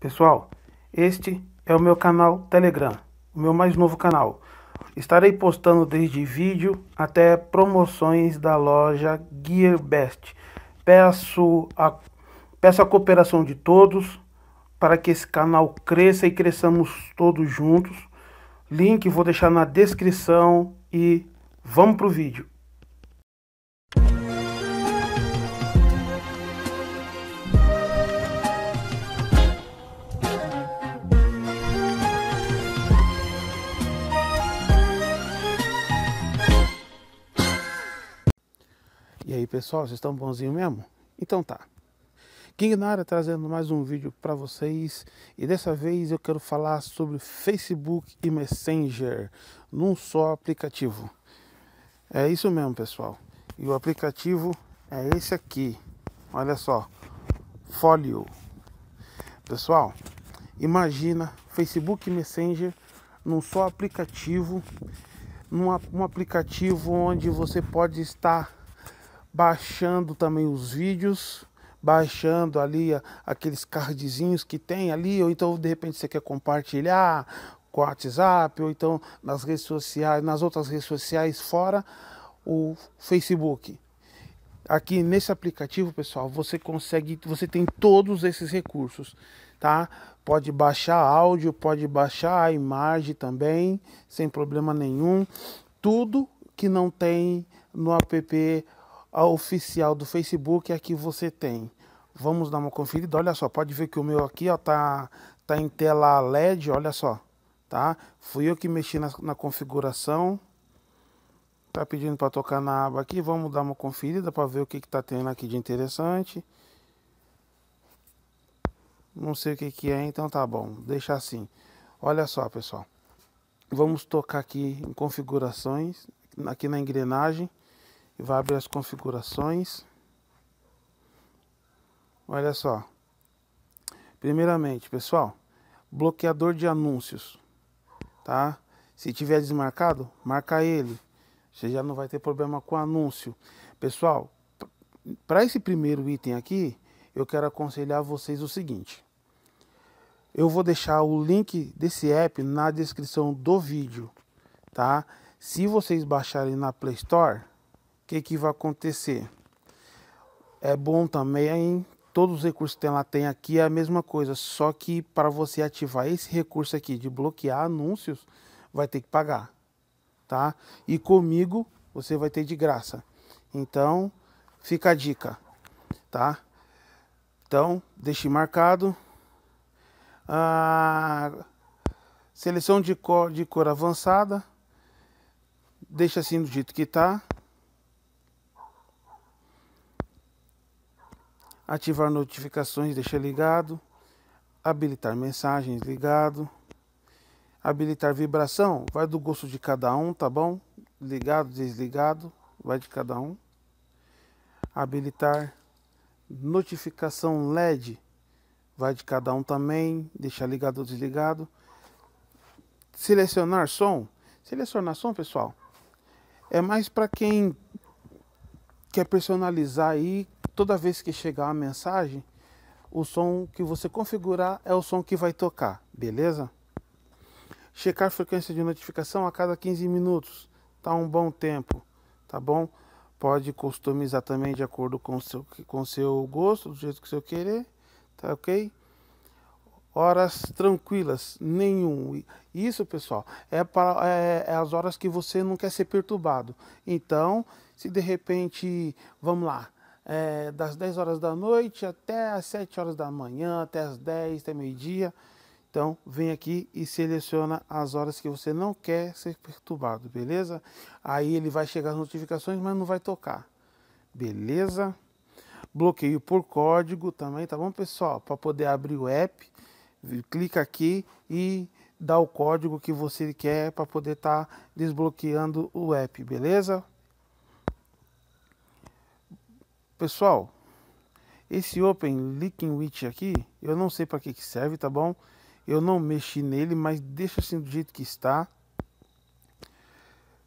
Pessoal, este é o meu canal Telegram, o meu mais novo canal. Estarei postando desde vídeo até promoções da loja GearBest. Peço a, peço a cooperação de todos para que esse canal cresça e cresçamos todos juntos. Link vou deixar na descrição e vamos para o vídeo. E aí pessoal, vocês estão bonzinho mesmo? Então tá. King Nara trazendo mais um vídeo para vocês e dessa vez eu quero falar sobre Facebook e Messenger num só aplicativo. É isso mesmo, pessoal. E o aplicativo é esse aqui. Olha só, Folio. Pessoal, imagina Facebook Messenger num só aplicativo, num um aplicativo onde você pode estar baixando também os vídeos, baixando ali aqueles cardzinhos que tem ali, ou então de repente você quer compartilhar com o WhatsApp, ou então nas redes sociais, nas outras redes sociais fora o Facebook. Aqui nesse aplicativo, pessoal, você consegue, você tem todos esses recursos, tá? Pode baixar áudio, pode baixar a imagem também, sem problema nenhum. Tudo que não tem no app a oficial do Facebook é que você tem. Vamos dar uma conferida. Olha só, pode ver que o meu aqui ó, tá, tá em tela LED, olha só. Tá? Fui eu que mexi na, na configuração. Tá pedindo para tocar na aba aqui. Vamos dar uma conferida para ver o que, que tá tendo aqui de interessante. Não sei o que, que é, então tá bom. Deixa assim. Olha só, pessoal. Vamos tocar aqui em configurações, aqui na engrenagem e vai abrir as configurações. Olha só. Primeiramente, pessoal, bloqueador de anúncios, tá? Se tiver desmarcado, marca ele. Você já não vai ter problema com anúncio. Pessoal, para esse primeiro item aqui, eu quero aconselhar vocês o seguinte. Eu vou deixar o link desse app na descrição do vídeo, tá? Se vocês baixarem na Play Store, que, que vai acontecer? É bom também, todos os recursos que ela tem aqui é a mesma coisa, só que para você ativar esse recurso aqui de bloquear anúncios, vai ter que pagar, tá? E comigo você vai ter de graça. Então, fica a dica, tá? Então, deixe marcado. Ah, seleção de cor, de cor avançada. Deixa assim do jeito que está. ativar notificações, deixar ligado, habilitar mensagens ligado, habilitar vibração, vai do gosto de cada um, tá bom? Ligado, desligado, vai de cada um. Habilitar notificação LED, vai de cada um também, deixar ligado ou desligado. Selecionar som, selecionar som, pessoal, é mais para quem quer personalizar aí toda vez que chegar a mensagem, o som que você configurar é o som que vai tocar, beleza? Checar frequência de notificação a cada 15 minutos, tá um bom tempo, tá bom? Pode customizar também de acordo com o seu, com o seu gosto, do jeito que você querer, tá ok? Horas tranquilas, nenhum. Isso, pessoal, é, para, é, é as horas que você não quer ser perturbado. Então, se de repente, vamos lá, é, das 10 horas da noite até as 7 horas da manhã, até as 10, até meio-dia. Então, vem aqui e seleciona as horas que você não quer ser perturbado, beleza? Aí ele vai chegar as notificações, mas não vai tocar, beleza? Bloqueio por código também, tá bom, pessoal? Para poder abrir o app, clica aqui e dá o código que você quer para poder estar tá desbloqueando o app, beleza? Pessoal, esse Open Leaking Witch aqui, eu não sei para que, que serve, tá bom? Eu não mexi nele, mas deixa assim do jeito que está.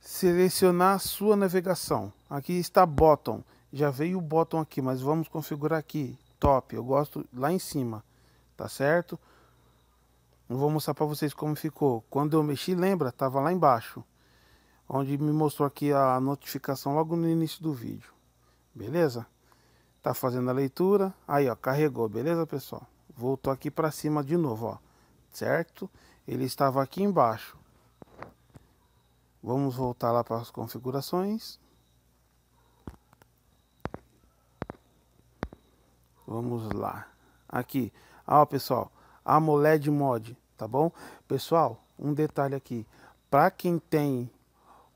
Selecionar a sua navegação. Aqui está bottom. Já veio o bottom aqui, mas vamos configurar aqui. Top, eu gosto lá em cima, tá certo? Não vou mostrar para vocês como ficou. Quando eu mexi, lembra? Tava lá embaixo. Onde me mostrou aqui a notificação logo no início do vídeo. Beleza? Tá fazendo a leitura. Aí, ó, carregou, beleza, pessoal? Voltou aqui para cima de novo, ó. Certo? Ele estava aqui embaixo. Vamos voltar lá para as configurações. Vamos lá. Aqui. Ah, ó, pessoal, AMOLED mod, tá bom? Pessoal, um detalhe aqui. Para quem tem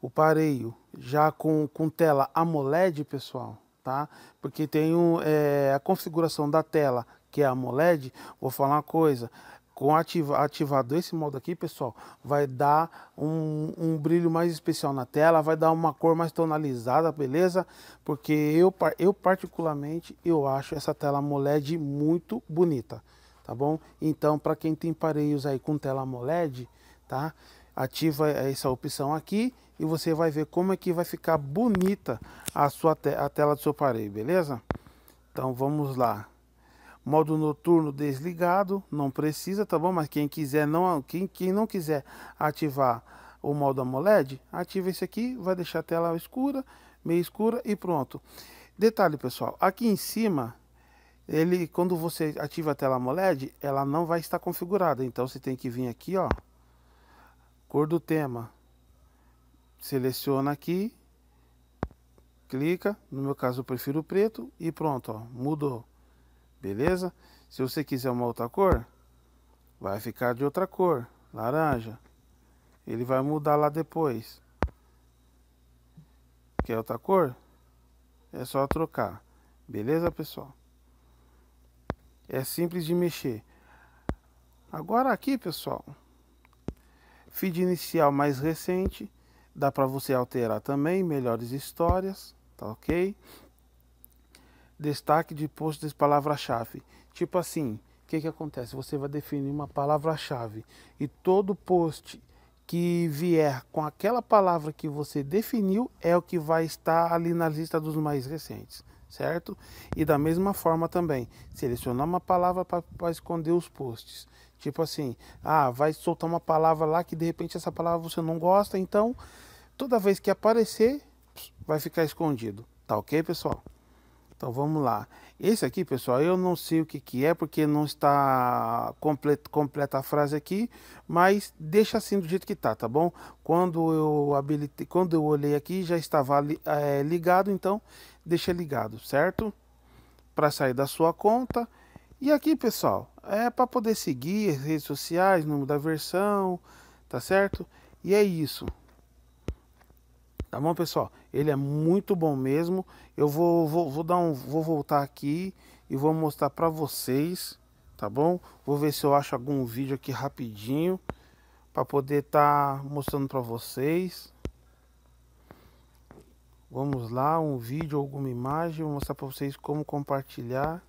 o pareio já com, com tela AMOLED, pessoal, tá? Porque tem o, é, a configuração da tela, que é a AMOLED, vou falar uma coisa, com ativa, ativado esse modo aqui, pessoal, vai dar um, um, brilho mais especial na tela, vai dar uma cor mais tonalizada, beleza? Porque eu, eu particularmente, eu acho essa tela AMOLED muito bonita, tá bom? Então, para quem tem aparelhos aí com tela AMOLED, tá? ativa essa opção aqui e você vai ver como é que vai ficar bonita a sua te a tela do seu aparelho, beleza? Então vamos lá. Modo noturno desligado, não precisa, tá bom? Mas quem quiser não, quem, quem não quiser ativar o modo AMOLED, ativa esse aqui, vai deixar a tela escura, meio escura e pronto. Detalhe, pessoal, aqui em cima ele quando você ativa a tela AMOLED, ela não vai estar configurada, então você tem que vir aqui, ó, Cor do tema. Seleciona aqui, clica, no meu caso eu prefiro preto e pronto, ó, mudou. Beleza? Se você quiser uma outra cor, vai ficar de outra cor, laranja. Ele vai mudar lá depois. Quer outra cor? É só trocar. Beleza, pessoal? É simples de mexer. Agora aqui, pessoal, Feed inicial mais recente, dá para você alterar também, melhores histórias, tá ok? Destaque de posts de palavra-chave. Tipo assim, o que, que acontece? Você vai definir uma palavra-chave e todo post que vier com aquela palavra que você definiu é o que vai estar ali na lista dos mais recentes, certo? E da mesma forma também, selecionar uma palavra para esconder os posts. Tipo assim, ah, vai soltar uma palavra lá que de repente essa palavra você não gosta, então toda vez que aparecer, vai ficar escondido. Tá ok, pessoal? Então vamos lá. Esse aqui, pessoal, eu não sei o que, que é, porque não está complet, completa a frase aqui, mas deixa assim do jeito que tá, tá bom? Quando eu habilitei, quando eu olhei aqui, já estava é, ligado, então deixa ligado, certo? Para sair da sua conta e aqui, pessoal, é para poder seguir as redes sociais, número da versão, tá certo? E é isso. Tá bom, pessoal? Ele é muito bom mesmo. Eu vou, vou, vou dar um, vou voltar aqui e vou mostrar para vocês, tá bom? Vou ver se eu acho algum vídeo aqui rapidinho para poder estar tá mostrando para vocês. Vamos lá, um vídeo, alguma imagem, vou mostrar para vocês como compartilhar.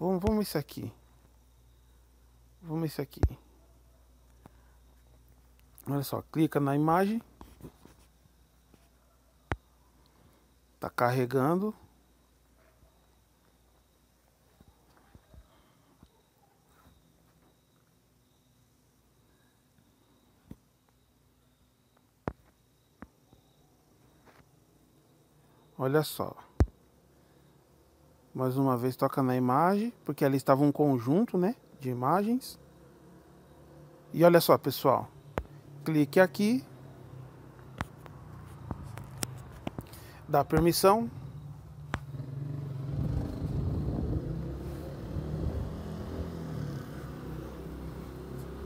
Vamos, vamos isso aqui. Vamos isso aqui. Olha só, clica na imagem. Tá carregando. Olha só. Mais uma vez toca na imagem, porque ali estava um conjunto né, de imagens. E olha só, pessoal. Clique aqui. Dá permissão.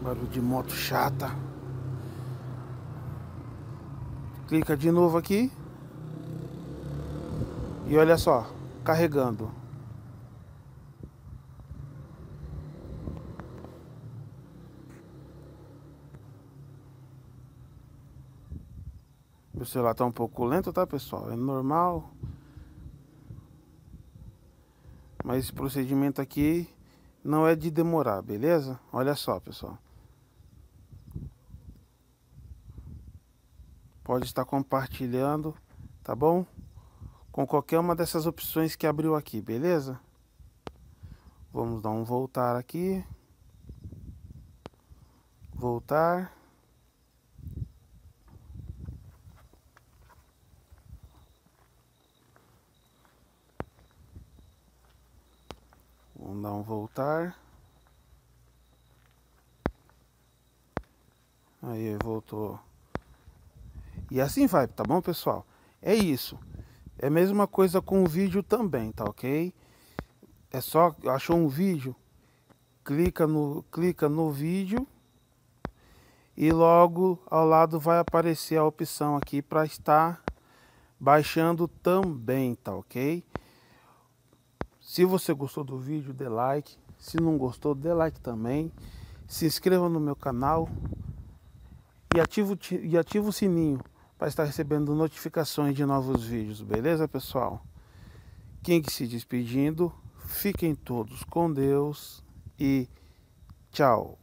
Barulho de moto chata. Clica de novo aqui. E olha só carregando. O celular está um pouco lento, tá pessoal? É normal. Mas esse procedimento aqui não é de demorar, beleza? Olha só, pessoal. Pode estar compartilhando, tá bom? com qualquer uma dessas opções que abriu aqui, beleza? Vamos dar um voltar aqui. Voltar. Vamos dar um voltar. Aí, voltou. E assim vai, tá bom, pessoal? É isso. É a mesma coisa com o vídeo também, tá ok? É só achou um vídeo, clica no clica no vídeo e logo ao lado vai aparecer a opção aqui para estar baixando também, tá ok? Se você gostou do vídeo, dê like. Se não gostou, dê like também. Se inscreva no meu canal e ative o, e ativa o sininho para estar recebendo notificações de novos vídeos, beleza, pessoal? Quem se despedindo. Fiquem todos com Deus e tchau.